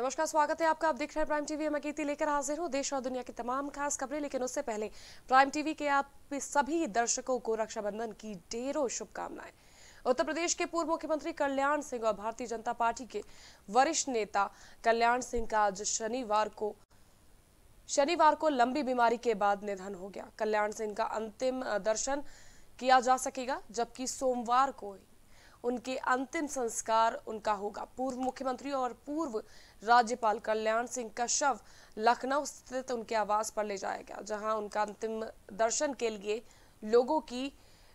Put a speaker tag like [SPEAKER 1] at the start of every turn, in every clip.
[SPEAKER 1] नमस्कार स्वागत है आपका आप देख रहे हैं प्राइम टीवी मैं कीर्ति लेकर हाजिर हूँ देश और दुनिया की तमाम खास खबरें लेकिन उससे पहले प्राइम टीवी के आप सभी दर्शकों को रक्षाबंधन की ढेरों शुभकामनाएं उत्तर प्रदेश के पूर्व मुख्यमंत्री कल्याण सिंह और भारतीय जनता पार्टी के वरिष्ठ नेता कल्याण सिंह का आज शनिवार को शनिवार को लंबी बीमारी के बाद निधन हो गया कल्याण सिंह का अंतिम दर्शन किया जा सकेगा जबकि सोमवार को उनके अंतिम संस्कार उनका होगा पूर्व मुख्यमंत्री और पूर्व राज्यपाल कल्याण सिंह का शव लखनऊ स्थित उनके आवास पर ले जाया गया जहां उनका अंतिम दर्शन के लिए लोगों की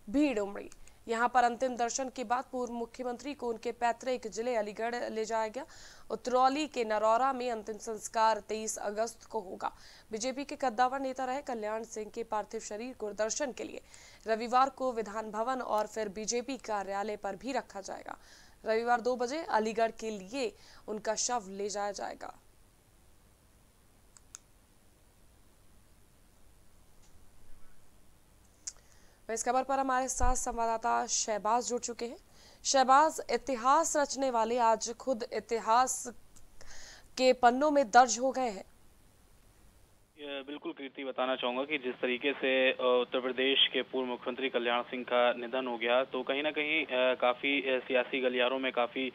[SPEAKER 1] भीड़ उमड़ी यहां पर अंतिम दर्शन के बाद पूर्व मुख्यमंत्री को उनके पैतृक जिले अलीगढ़ ले जाया गया उतरौली के नरौरा में अंतिम संस्कार 23 अगस्त को होगा बीजेपी के कद्दावर नेता रहे कल्याण सिंह के पार्थिव शरीर को दर्शन के लिए रविवार को विधान भवन और फिर बीजेपी कार्यालय पर भी रखा जाएगा रविवार दो बजे अलीगढ़ के लिए उनका शव ले जाया जाएगा इस खबर पर हमारे साथ संवाददाता शहबाज जुड़ चुके हैं शहबाज इतिहास रचने वाले आज खुद इतिहास के पन्नों में दर्ज हो गए हैं
[SPEAKER 2] बिल्कुल कीर्ति बताना चाहूंगा कि जिस तरीके से उत्तर प्रदेश के पूर्व मुख्यमंत्री कल्याण सिंह का निधन हो गया तो कहीं ना कहीं काफी सियासी गलियारों में काफी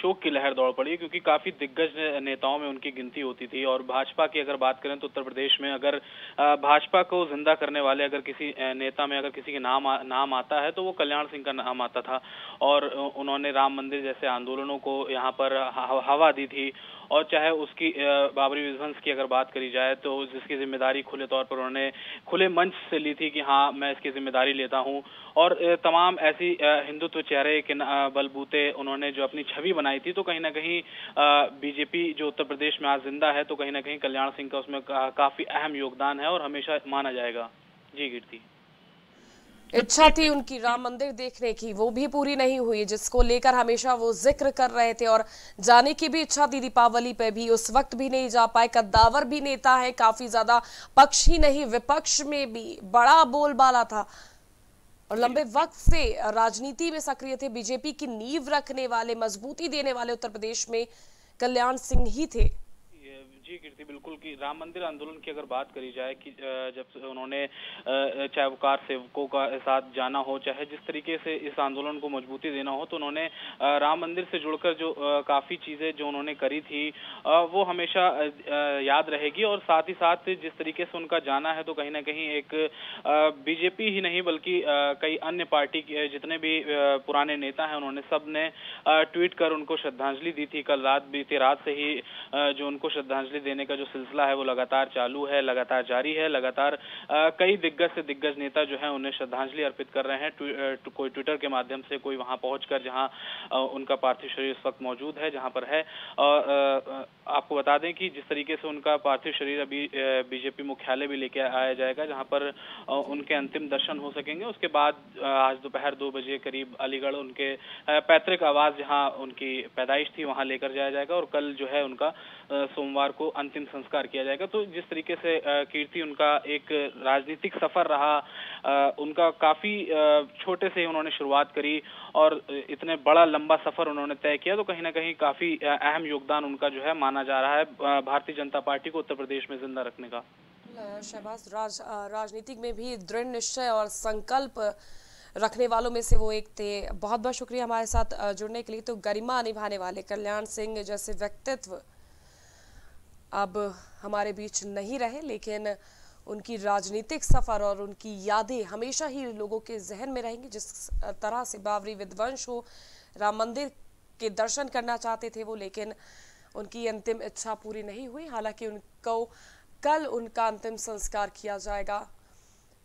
[SPEAKER 2] शोक की लहर दौड़ पड़ी क्योंकि काफी दिग्गज नेताओं में उनकी गिनती होती थी और भाजपा की अगर बात करें तो उत्तर प्रदेश में अगर भाजपा को जिंदा करने वाले अगर किसी नेता में अगर किसी के नाम आ, नाम आता है तो वो कल्याण सिंह का नाम आता था और उन्होंने राम मंदिर जैसे आंदोलनों को यहाँ पर हवा दी थी और चाहे उसकी बाबरी विध्वंस की अगर बात करी जाए तो जिसकी जिम्मेदारी खुले तौर पर उन्होंने खुले मंच से ली थी कि हाँ मैं इसकी जिम्मेदारी लेता हूँ और तमाम ऐसी हिंदुत्व चेहरे के बलबूते उन्होंने जो अपनी छवि बनाई थी तो कहीं ना कहीं बीजेपी जो उत्तर प्रदेश में आज जिंदा है तो कहीं ना कहीं कल्याण सिंह का उसमें काफी अहम योगदान है और हमेशा माना जाएगा जी कीर्ति
[SPEAKER 1] तो इच्छा थी उनकी राम मंदिर देखने की वो भी पूरी नहीं हुई जिसको लेकर हमेशा वो जिक्र कर रहे थे और जाने की भी इच्छा थी दीपावली पे भी उस वक्त भी नहीं जा पाए कद्दावर भी नेता है काफी ज्यादा पक्ष ही नहीं विपक्ष में भी बड़ा बोलबाला था और लंबे वक्त से राजनीति में सक्रिय थे बीजेपी की नींव रखने वाले मजबूती देने वाले उत्तर प्रदेश में कल्याण सिंह ही थे
[SPEAKER 2] जी कीर्ति बिल्कुल की राम मंदिर आंदोलन की अगर बात करी जाए कि जब उन्होंने चाहे वो कार सेवकों का साथ जाना हो चाहे जिस तरीके से इस आंदोलन को मजबूती देना हो तो उन्होंने राम मंदिर से जुड़कर जो काफी चीजें जो उन्होंने करी थी वो हमेशा याद रहेगी और साथ ही साथ जिस तरीके से उनका जाना है तो कहीं ना कहीं एक बीजेपी ही नहीं बल्कि कई अन्य पार्टी के जितने भी पुराने नेता हैं उन्होंने सबने ट्वीट कर उनको श्रद्धांजलि दी थी कल रात बीती रात से ही जो उनको श्रद्धांजलि देने का जो सिलसिला है वो लगातार चालू है लगातार जारी है लगातार कई दिग्गज से दिग्गज नेता जो है उन्हें श्रद्धांजलि अर्पित कर रहे हैं ट्व, कोई ट्विटर के माध्यम से कोई वहां पहुंचकर जहां उनका पार्थिव शरीर इस वक्त मौजूद है जहां पर है और आपको बता दें कि जिस तरीके से उनका पार्थिव शरीर अभी बीजेपी मुख्यालय भी लेके आया जाएगा जहां पर उनके अंतिम दर्शन हो सकेंगे उसके बाद आज दोपहर दो बजे करीब अलीगढ़ उनके पैतृक आवास जहां उनकी पैदाइश थी वहां लेकर जाया जाएगा और कल जो है उनका सोमवार को अंतिम संस्कार किया जाएगा तो जिस तरीके से कीर्ति उनका एक राजनीतिक सफर रहा उनका काफी छोटे से उन्होंने शुरुआत करी और इतने बड़ा लंबा सफर उन्होंने तय किया तो कहीं ना कहीं काफी अहम योगदान उनका जो है माना जा रहा है भारतीय जनता पार्टी को उत्तर प्रदेश में जिंदा रखने का
[SPEAKER 1] शहबाज राज राजनीतिक में भी दृढ़ निश्चय और संकल्प रखने वालों में से वो एक थे बहुत बहुत शुक्रिया हमारे साथ जुड़ने के लिए तो गरिमा निभाने वाले कल्याण सिंह जैसे व्यक्तित्व अब हमारे बीच नहीं रहे लेकिन उनकी राजनीतिक सफ़र और उनकी यादें हमेशा ही लोगों के जहन में रहेंगी जिस तरह से बावरी विध्वंस हो राम मंदिर के दर्शन करना चाहते थे वो लेकिन उनकी अंतिम इच्छा पूरी नहीं हुई हालांकि उनको कल उनका अंतिम संस्कार किया जाएगा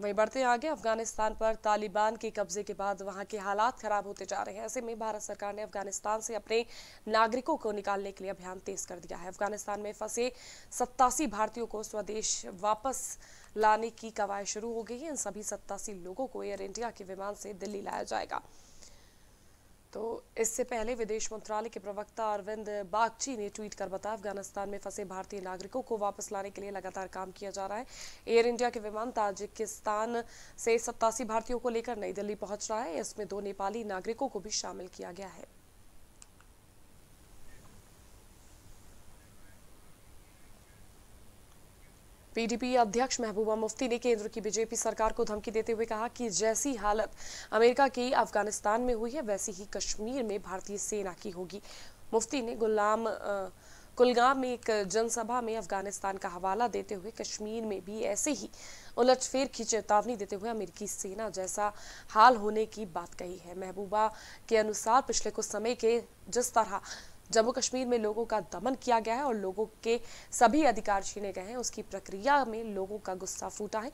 [SPEAKER 1] वहीं बढ़ते आगे अफगानिस्तान पर तालिबान के कब्जे के बाद वहां के हालात खराब होते जा रहे हैं ऐसे में भारत सरकार ने अफगानिस्तान से अपने नागरिकों को निकालने के लिए अभियान तेज कर दिया है अफगानिस्तान में फंसे सत्तासी भारतीयों को स्वदेश वापस लाने की कवायद शुरू हो गई है इन सभी सत्तासी लोगों को एयर इंडिया के विमान से दिल्ली लाया जाएगा तो इससे पहले विदेश मंत्रालय के प्रवक्ता अरविंद बागची ने ट्वीट कर बताया अफगानिस्तान में फंसे भारतीय नागरिकों को वापस लाने के लिए लगातार काम किया जा रहा है एयर इंडिया के विमान ताजिकिस्तान से सत्तासी भारतीयों को लेकर नई दिल्ली पहुंच रहा है इसमें दो नेपाली नागरिकों को भी शामिल किया गया है पीडीपी अध्यक्ष महबूबा मुफ्ती ने केंद्र की बीजेपी सरकार को धमकी देते हुए कहा कि जैसी हालत अमेरिका की अफगानिस्तान में हुई है वैसी ही कश्मीर में भारतीय सेना की होगी मुफ्ती ने गुलाम कुलगाम में एक जनसभा में अफगानिस्तान का हवाला देते हुए कश्मीर में भी ऐसे ही उलटफेर की चेतावनी देते हुए अमेरिकी सेना जैसा हाल होने की बात कही है महबूबा के अनुसार पिछले कुछ समय के जिस तरह जम्मू कश्मीर में लोगों का दमन किया गया है और लोगों के सभी अधिकार छीने गए हैं उसकी प्रक्रिया में लोगों का गुस्सा फूटा है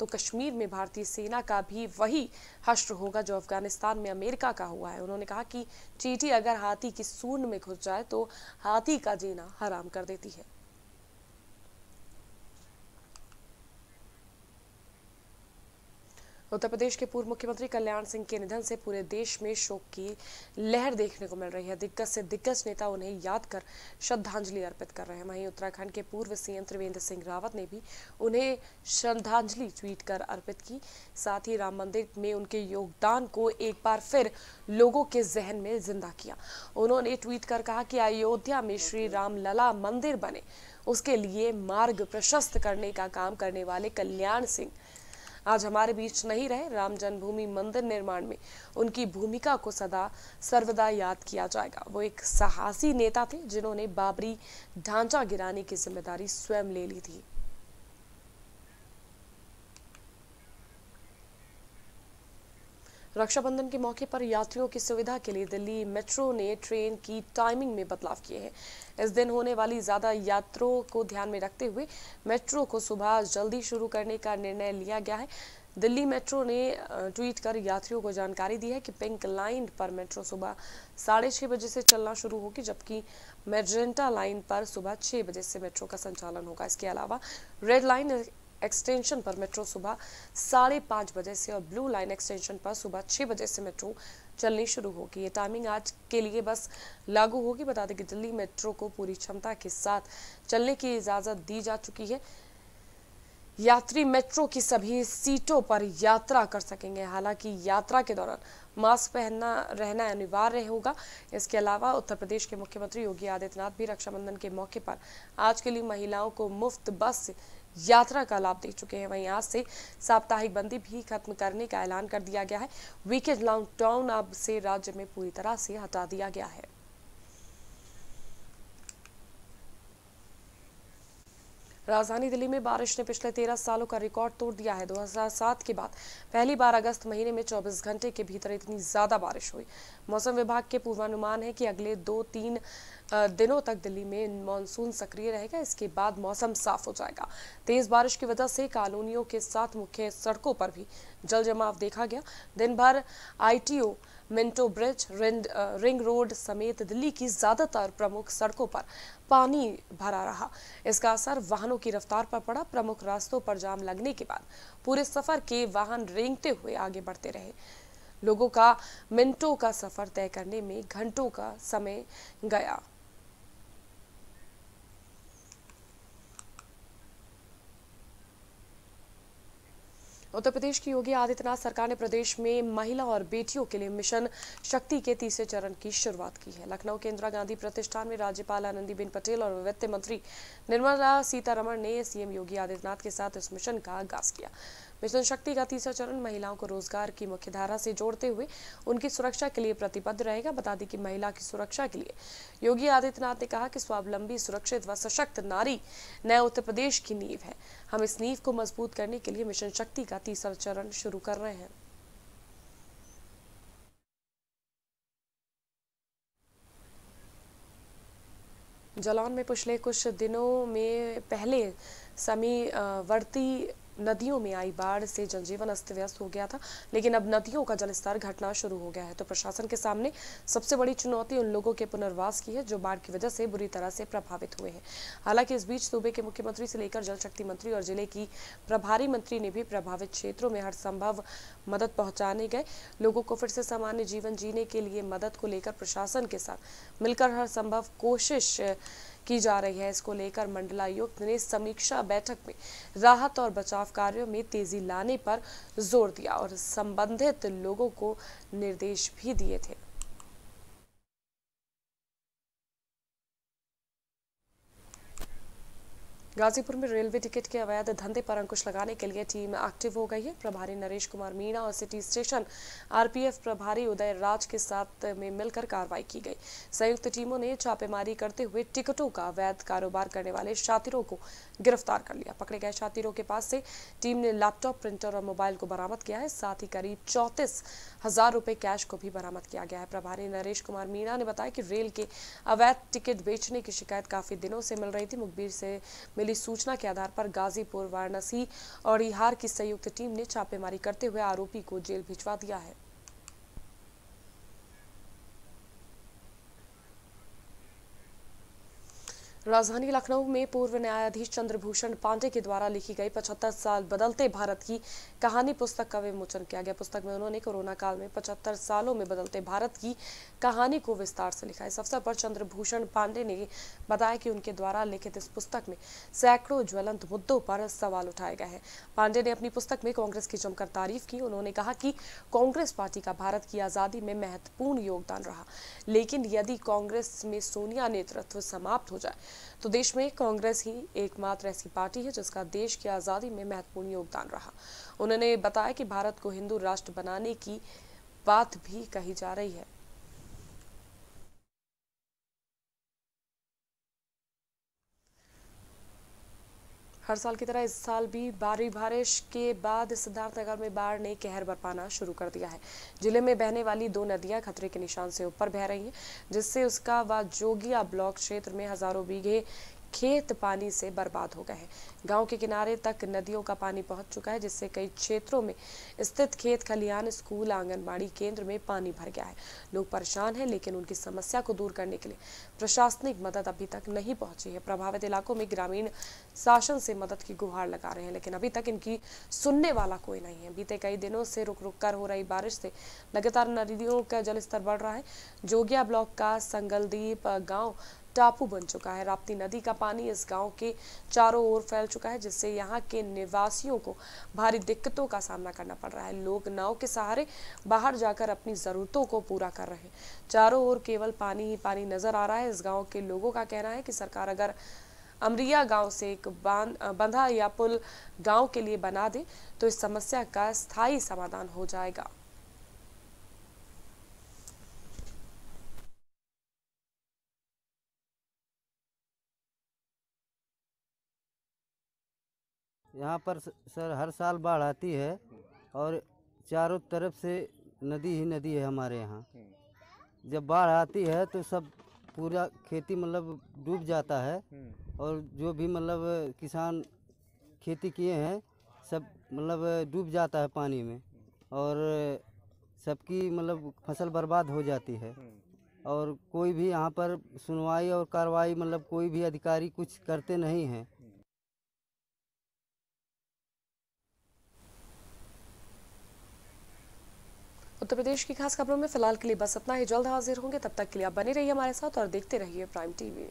[SPEAKER 1] तो कश्मीर में भारतीय सेना का भी वही हश्र होगा जो अफगानिस्तान में अमेरिका का हुआ है उन्होंने कहा कि चीटी अगर हाथी की सूंड में घुस जाए तो हाथी का जीना हराम कर देती है उत्तर प्रदेश के पूर्व मुख्यमंत्री कल्याण सिंह के निधन से पूरे देश में शोक की लहर देखने को मिल रही है दिग्गज से दिग्गज नेता उन्हें याद कर श्रद्धांजलि अर्पित कर रहे हैं वहीं उत्तराखंड के पूर्व सीएम त्रिवेंद्र सिंह रावत ने भी उन्हें श्रद्धांजलि ट्वीट कर अर्पित की साथ ही राम मंदिर में उनके योगदान को एक बार फिर लोगों के जहन में जिंदा किया उन्होंने ट्वीट कर कहा कि अयोध्या में श्री रामलला मंदिर बने उसके लिए मार्ग प्रशस्त करने का काम करने वाले कल्याण सिंह आज हमारे बीच नहीं रहे राम जन्मभूमि मंदिर निर्माण में उनकी भूमिका को सदा सर्वदा याद किया जाएगा वो एक साहसी नेता थे जिन्होंने बाबरी ढांचा गिराने की जिम्मेदारी स्वयं ले ली थी रक्षाबंधन के मौके पर यात्रियों की सुविधा के लिए दिल्ली मेट्रो ने ट्रेन की टाइमिंग में बदलाव किए हैं इस दिन होने वाली ज़्यादा यात्रियों को ध्यान में रखते हुए मेट्रो को सुबह जल्दी शुरू करने का निर्णय लिया गया है दिल्ली मेट्रो ने ट्वीट कर यात्रियों को जानकारी दी है कि पिंक लाइन पर मेट्रो सुबह साढ़े छह बजे से चलना शुरू होगी जबकि मेजेंटा लाइन पर सुबह छह बजे से मेट्रो का संचालन होगा इसके अलावा रेड लाइन एक्सटेंशन पर मेट्रो सुबह साढ़े पाँच बजे से और ब्लू लाइन एक्सटेंशन पर सुबह छः बजे से मेट्रो चलनी शुरू होगी ये टाइमिंग आज के लिए बस लागू होगी बता दें कि दिल्ली मेट्रो को पूरी क्षमता के साथ चलने की इजाज़त दी जा चुकी है यात्री मेट्रो की सभी सीटों पर यात्रा कर सकेंगे हालांकि यात्रा के दौरान मास्क पहनना रहना अनिवार्य होगा इसके अलावा उत्तर प्रदेश के मुख्यमंत्री योगी आदित्यनाथ भी रक्षाबंधन के मौके पर आज के लिए महिलाओं को मुफ्त बस यात्रा का लाभ दे चुके हैं वहीं आज से साप्ताहिक बंदी भी खत्म करने का ऐलान कर दिया गया है वीकेंड लॉन्ग टाउन अब से राज्य में पूरी तरह से हटा दिया गया है राजधानी दिल्ली में बारिश ने पिछले तेरह सालों का रिकॉर्ड तोड़ दिया है 2007 के बाद पहली बार अगस्त महीने में 24 घंटे के भीतर इतनी ज्यादा बारिश हुई मौसम विभाग के पूर्वानुमान है कि अगले दो तीन दिनों तक दिल्ली में मानसून सक्रिय रहेगा इसके बाद मौसम साफ हो जाएगा तेज बारिश की वजह से कॉलोनियों के साथ मुख्य सड़कों पर भी जल जमाव देखा गया दिन भर आई मिंटो ब्रिज रिंग रोड समेत दिल्ली की ज्यादातर प्रमुख सड़कों पर पानी भरा रहा इसका असर वाहनों की रफ्तार पर पड़ा प्रमुख रास्तों पर जाम लगने के बाद पूरे सफर के वाहन रेंगते हुए आगे बढ़ते रहे लोगों का मिनटों का सफर तय करने में घंटों का समय गया उत्तर प्रदेश की योगी आदित्यनाथ सरकार ने प्रदेश में महिला और बेटियों के लिए मिशन शक्ति के तीसरे चरण की शुरुआत की है लखनऊ के इंदिरा गांधी प्रतिष्ठान में राज्यपाल आनंदीबेन पटेल और वित्त मंत्री निर्मला सीतारमण ने सीएम योगी आदित्यनाथ के साथ इस मिशन का आगाज किया मिशन शक्ति का तीसरा चरण महिलाओं को रोजगार की मुख्यधारा से जोड़ते हुए उनकी सुरक्षा के लिए प्रतिबद्ध रहेगा बता दें कि महिला की सुरक्षा के लिए योगी आदित्यनाथ ने कहा कि स्वावलंबी सुरक्षित व सशक्त नारी नए उत्तर प्रदेश की नींव है हम इस नींव को मजबूत करने के लिए मिशन शक्ति का तीसरा चरण शुरू कर रहे हैं जलौन में पिछले कुछ दिनों में पहले समीवर्ती नदियों में आई बाढ़ से जनजीवन अस्त व्यस्त हो गया था लेकिन अब नदियों का जलस्तर घटना शुरू हो गया है तो प्रशासन के सामने सबसे बड़ी चुनौती उन लोगों के पुनर्वास की है जो बाढ़ की वजह से बुरी तरह से प्रभावित हुए हैं हालांकि इस बीच सूबे के मुख्यमंत्री से लेकर जल शक्ति मंत्री और जिले की प्रभारी मंत्री ने भी प्रभावित क्षेत्रों में हर संभव मदद पहुंचाने गए लोगों को फिर से सामान्य जीवन जीने के लिए मदद को लेकर प्रशासन के साथ मिलकर हर संभव कोशिश की जा रही है इसको लेकर मंडलायुक्त ने समीक्षा बैठक में राहत और बचाव कार्यों में तेजी लाने पर जोर दिया और संबंधित लोगों को निर्देश भी दिए थे गाजीपुर में रेलवे टिकट के अवैध धंधे पर अंकुश लगाने के लिए टीम एक्टिव हो गई है प्रभारी नरेश कुमार मीणा और सिटी स्टेशन आरपीएफ प्रभारी उदय राज के साथ में मिलकर कार्रवाई की गई संयुक्त टीमों ने छापेमारी करते हुए टिकटों का अवैध कारोबार करने वाले शातिरों को गिरफ्तार कर लिया पकड़े गए शातिरों के पास से टीम ने लैपटॉप प्रिंटर और मोबाइल को बरामद किया है साथ ही करीब चौतीस हजार रूपए कैश को भी बरामद किया गया है प्रभारी नरेश कुमार मीणा ने बताया कि रेल के अवैध टिकट बेचने की शिकायत काफी दिनों से मिल रही थी मुखबीर से मिली सूचना के आधार पर गाजीपुर वाराणसी और बिहार की संयुक्त टीम ने छापेमारी करते हुए आरोपी को जेल भिजवा दिया है राजधानी लखनऊ में पूर्व न्यायाधीश चंद्रभूषण पांडे के द्वारा लिखी गई पचहत्तर साल बदलते भारत की कहानी पुस्तक का विमोचन किया गया पुस्तक में उन्होंने कोरोना काल में पचहत्तर सालों में बदलते भारत की कहानी को विस्तार से लिखा इस अवसर पर चंद्रभूषण पांडे ने बताया कि उनके द्वारा लिखित इस पुस्तक में सैकड़ों ज्वलंत मुद्दों पर सवाल उठाए गए हैं पांडे ने अपनी पुस्तक में कांग्रेस की जमकर तारीफ की उन्होंने कहा कि कांग्रेस पार्टी का भारत की आजादी में महत्वपूर्ण योगदान रहा लेकिन यदि कांग्रेस में सोनिया नेतृत्व समाप्त हो जाए तो देश में कांग्रेस ही एकमात्र ऐसी पार्टी है जिसका देश की आज़ादी में महत्वपूर्ण योगदान रहा उन्होंने बताया कि भारत को हिंदू राष्ट्र बनाने की बात भी कही जा रही है हर साल की तरह इस साल भी भारी बारिश के बाद सिद्धार्थनगर में बाढ़ ने कहर बरपाना शुरू कर दिया है जिले में बहने वाली दो नदियां खतरे के निशान से ऊपर बह रही हैं जिससे उसका व जोगिया ब्लॉक क्षेत्र में हजारों बीघे खेत पानी से बर्बाद हो गए हैं गांव के किनारे तक नदियों का पानी पहुंच चुका है जिससे कई क्षेत्रों में स्थित खेत खलियान स्कूल आंगनबाड़ी केंद्र में पानी भर गया है लोग परेशान हैं लेकिन उनकी समस्या को दूर करने के लिए प्रशासनिक मदद अभी तक नहीं पहुंची है प्रभावित इलाकों में ग्रामीण शासन से मदद की गुहार लगा रहे हैं लेकिन अभी तक इनकी सुनने वाला कोई नहीं है बीते कई दिनों से रुक रुक कर हो रही बारिश से लगातार नदियों का जलस्तर बढ़ रहा है जोगिया ब्लॉक का संगलदीप गाँव टापू बन चुका है राप्ती नदी का पानी इस गांव के चारों ओर फैल चुका है जिससे यहाँ के निवासियों को भारी दिक्कतों का सामना करना पड़ रहा है लोग नाव के सहारे बाहर जाकर अपनी ज़रूरतों को पूरा कर रहे हैं चारों ओर केवल पानी ही पानी नजर आ रहा है इस गाँव के लोगों का कहना है कि सरकार अगर अमरिया गांव से एक बांध बंधा या पुल गांव के लिए बना दे तो इस समस्या का स्थायी समाधान हो जाएगा
[SPEAKER 2] यहाँ पर सर हर साल बाढ़ आती है और चारों तरफ से नदी ही नदी है हमारे यहाँ जब बाढ़ आती है तो सब पूरा खेती मतलब डूब जाता है और जो भी मतलब किसान खेती किए हैं सब मतलब डूब जाता है पानी में और सबकी मतलब फसल बर्बाद हो जाती है और कोई भी यहाँ पर सुनवाई और कार्रवाई मतलब कोई भी अधिकारी कुछ करते नहीं हैं
[SPEAKER 1] उत्तर प्रदेश की खास खबरों में फिलहाल के लिए बस इतना ही जल्द हाजिर होंगे तब तक के लिए आप बने रहिए हमारे साथ और देखते रहिए प्राइम टीवी